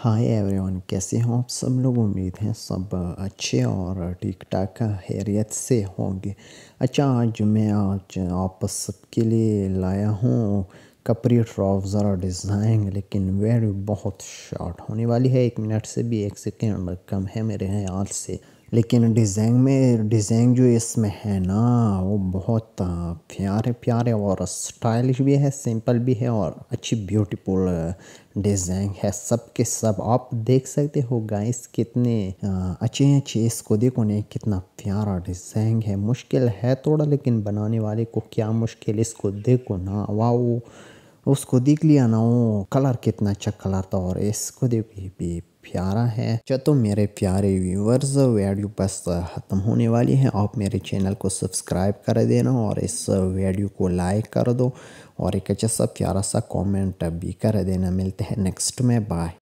hi everyone कैसे हो आप सब लोग उम्मीद हैं सब अच्छे और ठीक ठाक हैरियत से होंगे अच्छा आज मैं आज आप सबके लिए लाया हूँ कपड़े ट्राउज़र डिज़ाइन लेकिन वेड बहुत शॉर्ट होने वाली है एक मिनट से भी एक सेकेंड कम है मेरे हाथ से लेकिन डिज़ाइन में डिज़ाइन जो इसमें है ना वो बहुत प्यारे प्यारे और स्टाइलिश भी है सिंपल भी है और अच्छी ब्यूटीफुल डिज़ाइन है सब के सब आप देख सकते हो गाइस कितने अच्छे अच्छे इसको देखो ने कितना प्यारा डिज़ाइन है मुश्किल है थोड़ा लेकिन बनाने वाले को क्या मुश्किल इसको देखो ना वाह उसको देख लिया ना वो कलर कितना अच्छा कलर था और इसको देखिए भी प्यारा है चलो अच्छा, तो मेरे प्यारे व्यूवर्स वीडियो बस ख़त्म होने वाली है आप मेरे चैनल को सब्सक्राइब कर देना और इस वीडियो को लाइक कर दो और एक अच्छा सा प्यारा सा कमेंट भी कर देना मिलते हैं नेक्स्ट में बाय